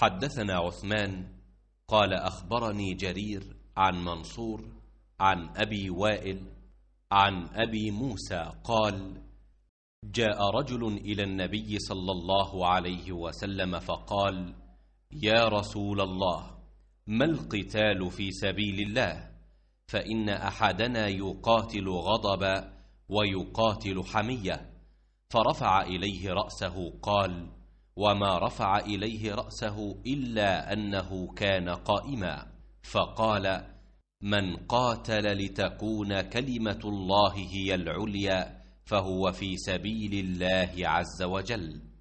حدثنا عثمان قال أخبرني جرير عن منصور عن أبي وائل عن أبي موسى قال جاء رجل إلى النبي صلى الله عليه وسلم فقال يا رسول الله ما القتال في سبيل الله فإن أحدنا يقاتل غضبا ويقاتل حمية فرفع إليه رأسه قال وما رفع إليه رأسه إلا أنه كان قائما فقال من قاتل لتكون كلمة الله هي العليا فهو في سبيل الله عز وجل